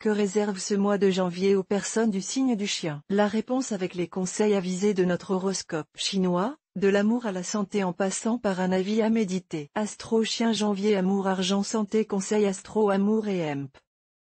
Que réserve ce mois de janvier aux personnes du signe du chien La réponse avec les conseils avisés de notre horoscope chinois, de l'amour à la santé en passant par un avis à méditer. Astro chien janvier amour argent santé conseil astro amour et emp.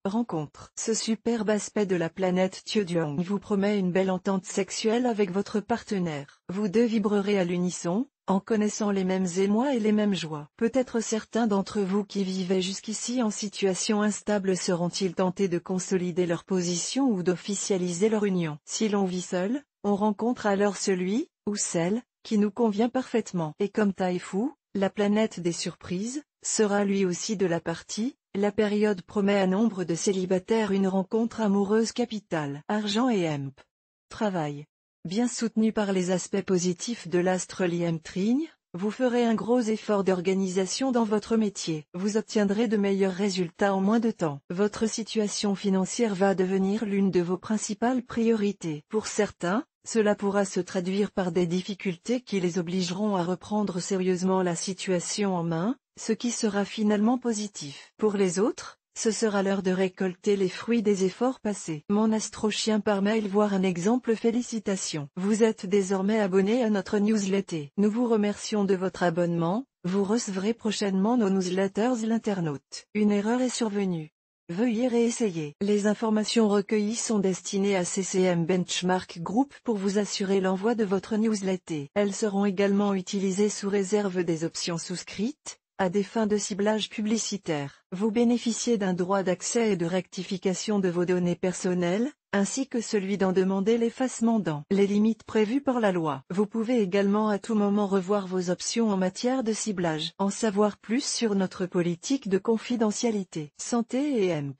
Rencontre. Ce superbe aspect de la planète Dion vous promet une belle entente sexuelle avec votre partenaire. Vous deux vibrerez à l'unisson, en connaissant les mêmes émois et les mêmes joies. Peut-être certains d'entre vous qui vivaient jusqu'ici en situation instable seront-ils tentés de consolider leur position ou d'officialiser leur union. Si l'on vit seul, on rencontre alors celui, ou celle, qui nous convient parfaitement. Et comme Taifu, la planète des surprises, sera lui aussi de la partie, la période promet à nombre de célibataires une rencontre amoureuse capitale. Argent et M. Travail. Bien soutenu par les aspects positifs de l'astre Liam Trigne, vous ferez un gros effort d'organisation dans votre métier. Vous obtiendrez de meilleurs résultats en moins de temps. Votre situation financière va devenir l'une de vos principales priorités. Pour certains, cela pourra se traduire par des difficultés qui les obligeront à reprendre sérieusement la situation en main, ce qui sera finalement positif. Pour les autres, ce sera l'heure de récolter les fruits des efforts passés. Mon astrochien par mail voir un exemple félicitations. Vous êtes désormais abonné à notre newsletter. Nous vous remercions de votre abonnement, vous recevrez prochainement nos newsletters l'internaute. Une erreur est survenue. Veuillez réessayer. Les informations recueillies sont destinées à CCM Benchmark Group pour vous assurer l'envoi de votre newsletter. Elles seront également utilisées sous réserve des options souscrites, à des fins de ciblage publicitaire, vous bénéficiez d'un droit d'accès et de rectification de vos données personnelles, ainsi que celui d'en demander l'effacement dans les limites prévues par la loi. Vous pouvez également à tout moment revoir vos options en matière de ciblage. En savoir plus sur notre politique de confidentialité. Santé et EMP.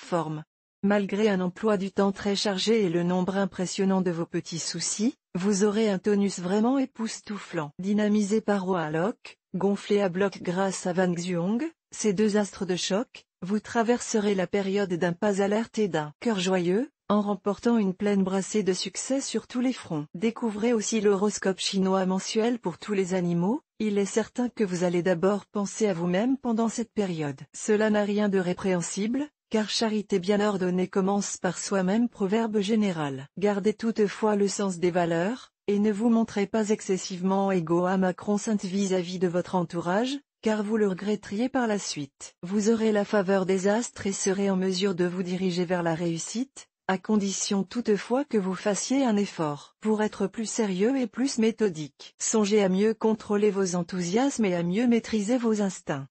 Forme. Malgré un emploi du temps très chargé et le nombre impressionnant de vos petits soucis, vous aurez un tonus vraiment époustouflant. Dynamisé par Lock, gonflé à bloc grâce à Van Xiong, ces deux astres de choc, vous traverserez la période d'un pas alerte et d'un cœur joyeux, en remportant une pleine brassée de succès sur tous les fronts. Découvrez aussi l'horoscope chinois mensuel pour tous les animaux, il est certain que vous allez d'abord penser à vous-même pendant cette période. Cela n'a rien de répréhensible, car charité bien ordonnée commence par soi-même proverbe général. Gardez toutefois le sens des valeurs, et ne vous montrez pas excessivement égaux à Macron sainte vis-à-vis de votre entourage, car vous le regretteriez par la suite. Vous aurez la faveur des astres et serez en mesure de vous diriger vers la réussite, à condition toutefois que vous fassiez un effort pour être plus sérieux et plus méthodique. Songez à mieux contrôler vos enthousiasmes et à mieux maîtriser vos instincts.